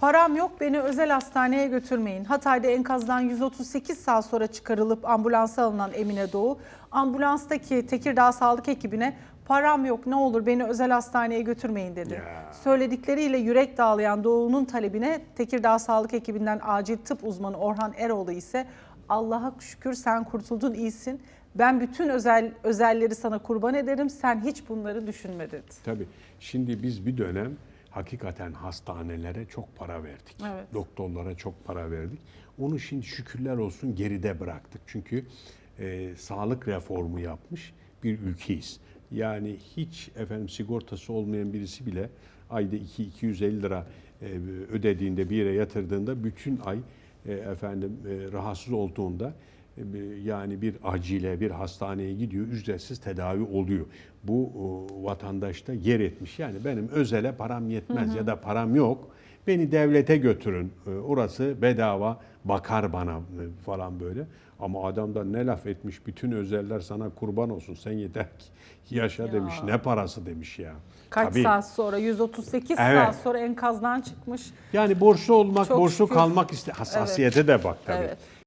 Param yok beni özel hastaneye götürmeyin. Hatay'da enkazdan 138 saat sonra çıkarılıp ambulansa alınan Emine Doğu, ambulanstaki Tekirdağ Sağlık ekibine param yok ne olur beni özel hastaneye götürmeyin dedi. Ya. Söyledikleriyle yürek dağlayan Doğu'nun talebine Tekirdağ Sağlık ekibinden acil tıp uzmanı Orhan Eroğlu ise Allah'a şükür sen kurtuldun iyisin. Ben bütün özel özelleri sana kurban ederim. Sen hiç bunları düşünme dedi. Tabii. Şimdi biz bir dönem hakikaten hastanelere çok para verdik. Evet. Doktorlara çok para verdik. Onu şimdi şükürler olsun geride bıraktık. Çünkü e, sağlık reformu yapmış bir ülkeyiz. Yani hiç efendim sigortası olmayan birisi bile ayda 2-250 lira e, ödediğinde bir yere yatırdığında bütün ay e, efendim e, rahatsız olduğunda ee, yani bir acile bir hastaneye gidiyor ücretsiz tedavi oluyor. Bu vatandaşta yer etmiş. Yani benim özele param yetmez hı hı. ya da param yok. Beni devlete götürün. Ee, orası bedava bakar bana e, falan böyle. Ama adam da ne laf etmiş bütün özeller sana kurban olsun sen yeter ki yaşa ya. demiş ne parası demiş ya. Kaç Tabii. saat sonra 138 evet. saat sonra enkazdan çıkmış. Yani borçlu olmak Çok borçlu şükür. kalmak iste hassasiyete evet. de bak tabii. Evet.